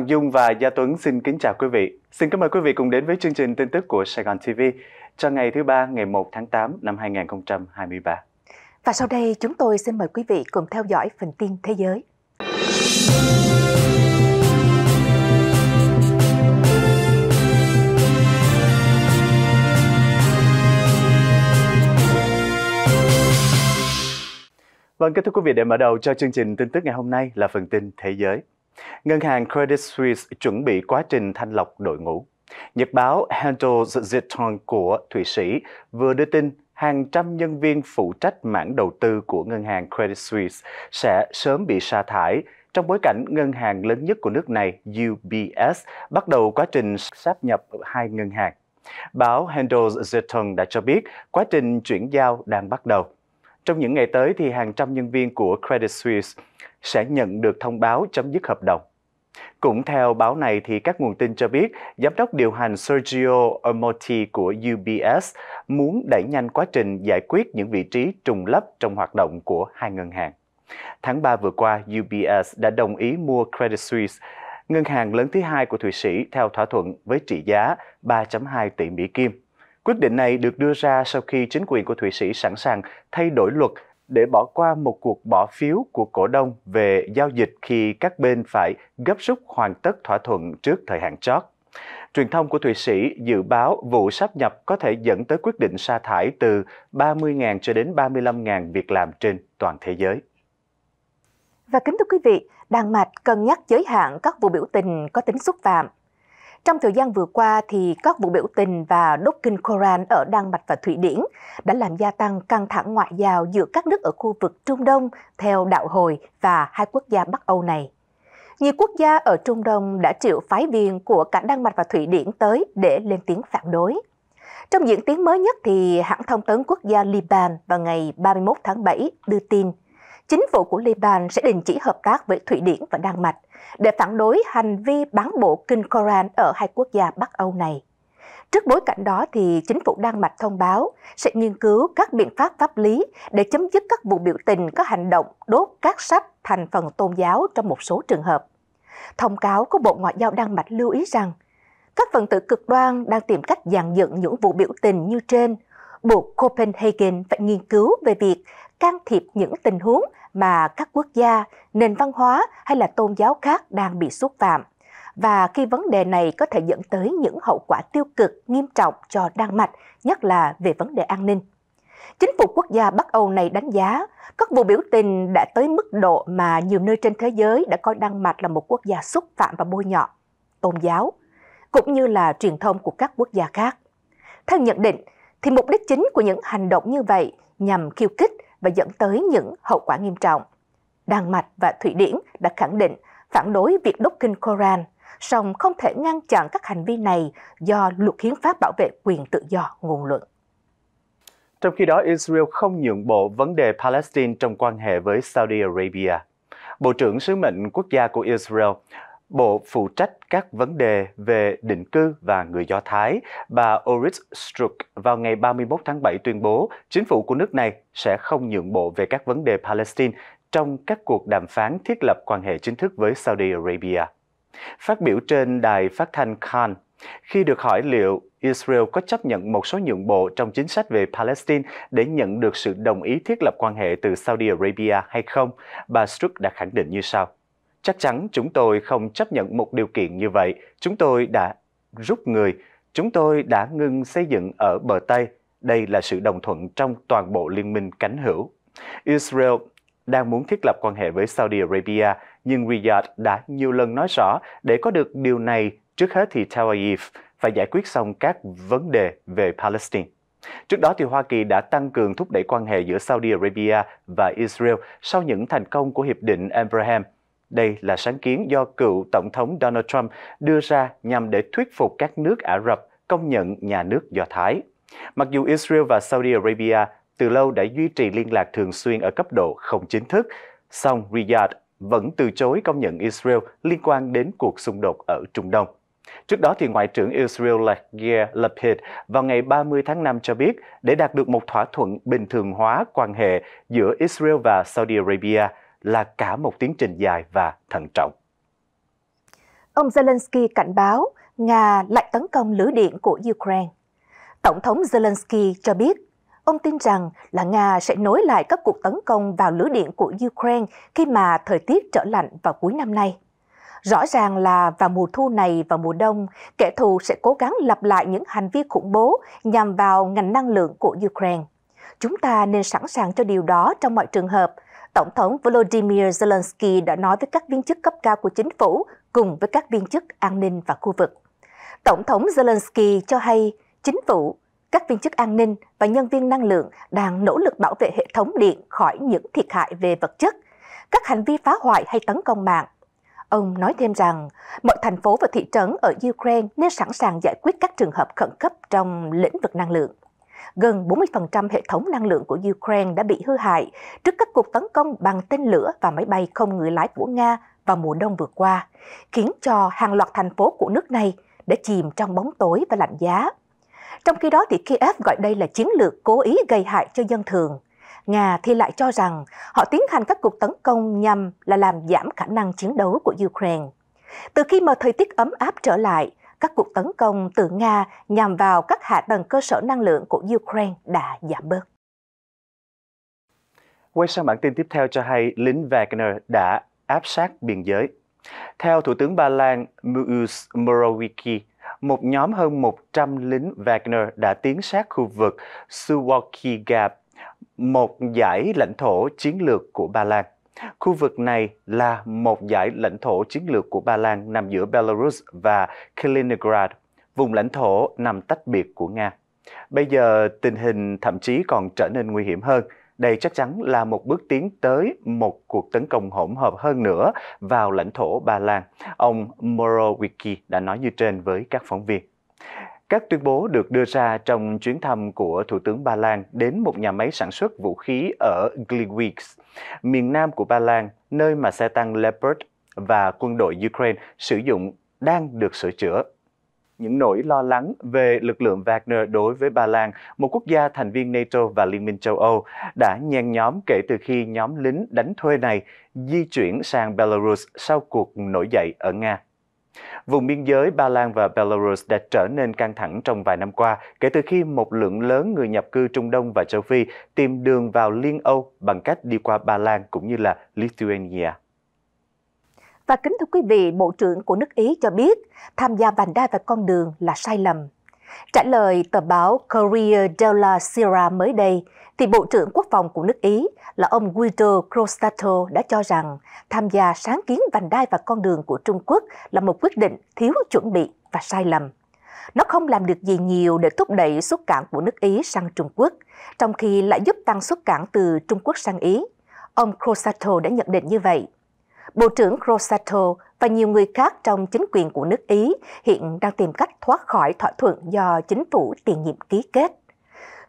Hoàng Dung và Gia Tuấn xin kính chào quý vị. Xin cảm ơn quý vị cùng đến với chương trình tin tức của Sài Gòn TV cho ngày thứ ba ngày 1 tháng 8 năm 2023. Và sau đây chúng tôi xin mời quý vị cùng theo dõi phần tin thế giới. Vâng, kính thưa quý vị, để mở đầu cho chương trình tin tức ngày hôm nay là phần tin thế giới. Ngân hàng Credit Suisse chuẩn bị quá trình thanh lọc đội ngũ. Nhật báo Handelsblatt của Thụy Sĩ vừa đưa tin hàng trăm nhân viên phụ trách mảng đầu tư của ngân hàng Credit Suisse sẽ sớm bị sa thải trong bối cảnh ngân hàng lớn nhất của nước này UBS bắt đầu quá trình sáp nhập hai ngân hàng. Báo Handelsblatt đã cho biết quá trình chuyển giao đang bắt đầu. Trong những ngày tới thì hàng trăm nhân viên của Credit Suisse sẽ nhận được thông báo chấm dứt hợp đồng. Cũng theo báo này thì các nguồn tin cho biết, giám đốc điều hành Sergio Amotti của UBS muốn đẩy nhanh quá trình giải quyết những vị trí trùng lấp trong hoạt động của hai ngân hàng. Tháng 3 vừa qua, UBS đã đồng ý mua Credit Suisse, ngân hàng lớn thứ hai của Thụy Sĩ theo thỏa thuận với trị giá 3.2 tỷ Mỹ Kim. Quyết định này được đưa ra sau khi chính quyền của Thụy Sĩ sẵn sàng thay đổi luật để bỏ qua một cuộc bỏ phiếu của cổ đông về giao dịch khi các bên phải gấp rút hoàn tất thỏa thuận trước thời hạn chót. Truyền thông của Thụy Sĩ dự báo vụ sáp nhập có thể dẫn tới quyết định sa thải từ 30.000 cho đến 35.000 việc làm trên toàn thế giới. Và kính thưa quý vị, Đan Mạch cân nhắc giới hạn các vụ biểu tình có tính xúc phạm trong thời gian vừa qua, thì các vụ biểu tình và đốt kinh Koran ở Đan Mạch và Thụy Điển đã làm gia tăng căng thẳng ngoại giao giữa các nước ở khu vực Trung Đông theo đạo hồi và hai quốc gia Bắc Âu này. Nhiều quốc gia ở Trung Đông đã triệu phái viên của cả Đan Mạch và Thụy Điển tới để lên tiếng phản đối. Trong diễn tiến mới nhất thì hãng thông tấn quốc gia Liban vào ngày 31 tháng 7 đưa tin chính phủ của Liban sẽ đình chỉ hợp tác với Thụy Điển và Đan Mạch để phản đối hành vi bán bộ kinh Koran ở hai quốc gia Bắc Âu này. Trước bối cảnh đó thì chính phủ Đan Mạch thông báo sẽ nghiên cứu các biện pháp pháp lý để chấm dứt các vụ biểu tình có hành động đốt các sách thành phần tôn giáo trong một số trường hợp. Thông cáo của Bộ Ngoại giao Đan Mạch lưu ý rằng các phần tử cực đoan đang tìm cách dàn dựng những vụ biểu tình như trên, buộc Copenhagen phải nghiên cứu về việc can thiệp những tình huống mà các quốc gia, nền văn hóa hay là tôn giáo khác đang bị xúc phạm. Và khi vấn đề này có thể dẫn tới những hậu quả tiêu cực nghiêm trọng cho Đan Mạch, nhất là về vấn đề an ninh. Chính phủ quốc gia Bắc Âu này đánh giá các vụ biểu tình đã tới mức độ mà nhiều nơi trên thế giới đã coi Đan Mạch là một quốc gia xúc phạm và bôi nhọ tôn giáo, cũng như là truyền thông của các quốc gia khác. Theo nhận định, thì mục đích chính của những hành động như vậy nhằm khiêu kích và dẫn tới những hậu quả nghiêm trọng. Đan Mạch và Thụy Điển đã khẳng định phản đối việc đốt kinh Koran, song không thể ngăn chặn các hành vi này do luật hiến pháp bảo vệ quyền tự do ngôn luận. Trong khi đó, Israel không nhượng bộ vấn đề Palestine trong quan hệ với Saudi Arabia. Bộ trưởng sứ mệnh quốc gia của Israel Bộ phụ trách các vấn đề về định cư và người Do Thái, bà Orit Strzok vào ngày 31 tháng 7 tuyên bố chính phủ của nước này sẽ không nhượng bộ về các vấn đề Palestine trong các cuộc đàm phán thiết lập quan hệ chính thức với Saudi Arabia. Phát biểu trên đài phát thanh Khan, khi được hỏi liệu Israel có chấp nhận một số nhượng bộ trong chính sách về Palestine để nhận được sự đồng ý thiết lập quan hệ từ Saudi Arabia hay không, bà Strzok đã khẳng định như sau. Chắc chắn chúng tôi không chấp nhận một điều kiện như vậy. Chúng tôi đã rút người, chúng tôi đã ngưng xây dựng ở bờ Tây. Đây là sự đồng thuận trong toàn bộ liên minh cánh hữu. Israel đang muốn thiết lập quan hệ với Saudi Arabia, nhưng Riyadh đã nhiều lần nói rõ để có được điều này, trước hết thì Tel Aviv phải giải quyết xong các vấn đề về Palestine. Trước đó thì Hoa Kỳ đã tăng cường thúc đẩy quan hệ giữa Saudi Arabia và Israel sau những thành công của hiệp định Abraham đây là sáng kiến do cựu Tổng thống Donald Trump đưa ra nhằm để thuyết phục các nước Ả Rập công nhận nhà nước Do Thái. Mặc dù Israel và Saudi Arabia từ lâu đã duy trì liên lạc thường xuyên ở cấp độ không chính thức, song Riyadh vẫn từ chối công nhận Israel liên quan đến cuộc xung đột ở Trung Đông. Trước đó, thì Ngoại trưởng Israel Yair Lapid vào ngày 30 tháng 5 cho biết để đạt được một thỏa thuận bình thường hóa quan hệ giữa Israel và Saudi Arabia, là cả một tiến trình dài và thận trọng. Ông Zelensky cảnh báo Nga lại tấn công lưới điện của Ukraine. Tổng thống Zelensky cho biết, ông tin rằng là Nga sẽ nối lại các cuộc tấn công vào lưới điện của Ukraine khi mà thời tiết trở lạnh vào cuối năm nay. Rõ ràng là vào mùa thu này và mùa đông, kẻ thù sẽ cố gắng lặp lại những hành vi khủng bố nhằm vào ngành năng lượng của Ukraine. Chúng ta nên sẵn sàng cho điều đó trong mọi trường hợp, Tổng thống Volodymyr Zelensky đã nói với các viên chức cấp cao của chính phủ cùng với các viên chức an ninh và khu vực. Tổng thống Zelensky cho hay chính phủ, các viên chức an ninh và nhân viên năng lượng đang nỗ lực bảo vệ hệ thống điện khỏi những thiệt hại về vật chất, các hành vi phá hoại hay tấn công mạng. Ông nói thêm rằng, mọi thành phố và thị trấn ở Ukraine nên sẵn sàng giải quyết các trường hợp khẩn cấp trong lĩnh vực năng lượng gần 40% hệ thống năng lượng của Ukraine đã bị hư hại trước các cuộc tấn công bằng tên lửa và máy bay không người lái của Nga vào mùa đông vừa qua, khiến cho hàng loạt thành phố của nước này đã chìm trong bóng tối và lạnh giá. Trong khi đó thì Kiev gọi đây là chiến lược cố ý gây hại cho dân thường. Nga thì lại cho rằng họ tiến hành các cuộc tấn công nhằm là làm giảm khả năng chiến đấu của Ukraine. Từ khi mà thời tiết ấm áp trở lại, các cuộc tấn công từ Nga nhằm vào các hạ tầng cơ sở năng lượng của Ukraine đã giảm bớt. Quay sang bản tin tiếp theo cho hay lính Wagner đã áp sát biên giới. Theo Thủ tướng Ba Lan Muus Morawiecki, một nhóm hơn 100 lính Wagner đã tiến sát khu vực Suwalki Gap, một giải lãnh thổ chiến lược của Ba Lan. Khu vực này là một giải lãnh thổ chiến lược của Ba Lan nằm giữa Belarus và Kaliningrad, vùng lãnh thổ nằm tách biệt của Nga. Bây giờ tình hình thậm chí còn trở nên nguy hiểm hơn. Đây chắc chắn là một bước tiến tới một cuộc tấn công hỗn hợp hơn nữa vào lãnh thổ Ba Lan. Ông Morawiecki đã nói như trên với các phóng viên. Các tuyên bố được đưa ra trong chuyến thăm của Thủ tướng Ba Lan đến một nhà máy sản xuất vũ khí ở Gliwice, miền nam của Ba Lan, nơi mà xe tăng Leopard và quân đội Ukraine sử dụng đang được sửa chữa. Những nỗi lo lắng về lực lượng Wagner đối với Ba Lan, một quốc gia thành viên NATO và Liên minh châu Âu, đã nhen nhóm kể từ khi nhóm lính đánh thuê này di chuyển sang Belarus sau cuộc nổi dậy ở Nga. Vùng biên giới Ba Lan và Belarus đã trở nên căng thẳng trong vài năm qua kể từ khi một lượng lớn người nhập cư Trung Đông và châu Phi tìm đường vào Liên Âu bằng cách đi qua Ba Lan cũng như là Lithuania. Và kính thưa quý vị, Bộ trưởng của nước Ý cho biết tham gia vành đai và con đường là sai lầm. Trả lời tờ báo Corriere della Sera mới đây, thì Bộ trưởng Quốc phòng của nước Ý là ông Guido Crostato đã cho rằng tham gia sáng kiến vành đai và con đường của Trung Quốc là một quyết định thiếu chuẩn bị và sai lầm. Nó không làm được gì nhiều để thúc đẩy xuất cảng của nước Ý sang Trung Quốc, trong khi lại giúp tăng xuất cảng từ Trung Quốc sang Ý. Ông Crosato đã nhận định như vậy. Bộ trưởng Crosato và nhiều người khác trong chính quyền của nước Ý hiện đang tìm cách thoát khỏi thỏa thuận do chính phủ tiền nhiệm ký kết.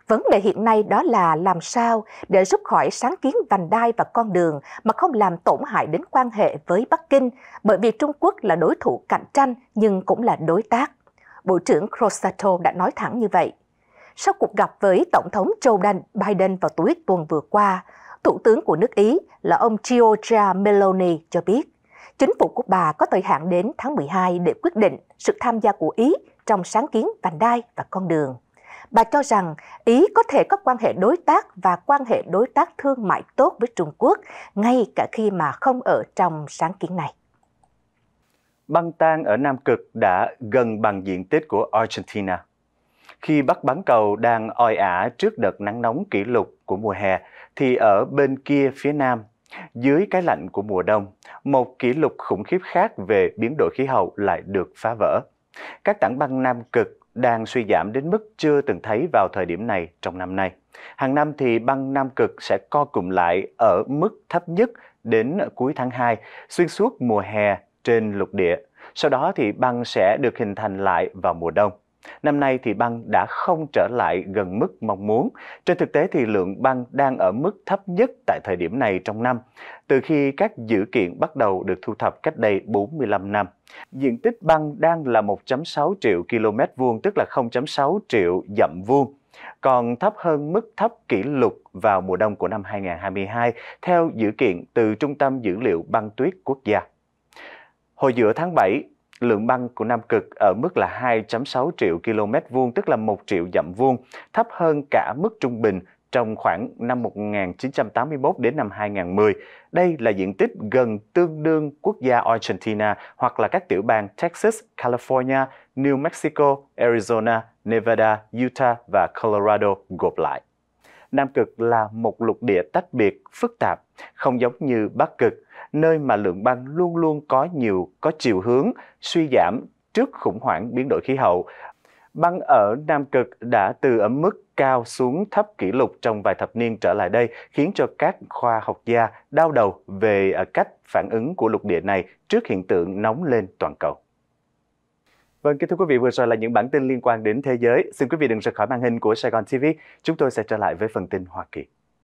Vấn đề hiện nay đó là làm sao để rút khỏi sáng kiến vành đai và con đường mà không làm tổn hại đến quan hệ với Bắc Kinh, bởi vì Trung Quốc là đối thủ cạnh tranh nhưng cũng là đối tác. Bộ trưởng Crosato đã nói thẳng như vậy. Sau cuộc gặp với Tổng thống Joe Biden vào cuối tuần vừa qua, Thủ tướng của nước Ý là ông Giorgia Meloni cho biết chính phủ của bà có thời hạn đến tháng 12 để quyết định sự tham gia của Ý trong sáng kiến vành đai và con đường. Bà cho rằng Ý có thể có quan hệ đối tác và quan hệ đối tác thương mại tốt với Trung Quốc ngay cả khi mà không ở trong sáng kiến này. Băng tan ở Nam Cực đã gần bằng diện tích của Argentina. Khi Bắc Bán Cầu đang oi ả trước đợt nắng nóng kỷ lục của mùa hè, thì ở bên kia phía Nam dưới cái lạnh của mùa đông, một kỷ lục khủng khiếp khác về biến đổi khí hậu lại được phá vỡ. Các tảng băng Nam Cực đang suy giảm đến mức chưa từng thấy vào thời điểm này trong năm nay. Hàng năm thì băng Nam Cực sẽ co cụm lại ở mức thấp nhất đến cuối tháng 2, xuyên suốt mùa hè trên lục địa. Sau đó thì băng sẽ được hình thành lại vào mùa đông. Năm nay thì băng đã không trở lại gần mức mong muốn. Trên thực tế thì lượng băng đang ở mức thấp nhất tại thời điểm này trong năm, từ khi các dữ kiện bắt đầu được thu thập cách đây 45 năm. Diện tích băng đang là 1.6 triệu km vuông, tức là 0.6 triệu dặm vuông còn thấp hơn mức thấp kỷ lục vào mùa đông của năm 2022 theo dữ kiện từ Trung tâm Dữ liệu Băng tuyết Quốc gia. Hồi giữa tháng 7, lượng băng của Nam Cực ở mức là 2.6 triệu km vuông, tức là 1 triệu dặm vuông, thấp hơn cả mức trung bình trong khoảng năm 1981 đến năm 2010. Đây là diện tích gần tương đương quốc gia Argentina hoặc là các tiểu bang Texas, California, New Mexico, Arizona, Nevada, Utah và Colorado gộp lại. Nam Cực là một lục địa tách biệt, phức tạp, không giống như Bắc Cực nơi mà lượng băng luôn luôn có nhiều có chiều hướng suy giảm trước khủng hoảng biến đổi khí hậu. Băng ở Nam Cực đã từ ở mức cao xuống thấp kỷ lục trong vài thập niên trở lại đây, khiến cho các khoa học gia đau đầu về à, cách phản ứng của lục địa này trước hiện tượng nóng lên toàn cầu. Vâng, kính thưa quý vị, vừa rồi là những bản tin liên quan đến thế giới. Xin quý vị đừng rời khỏi màn hình của Sài Gòn TV. Chúng tôi sẽ trở lại với phần tin Hoa Kỳ.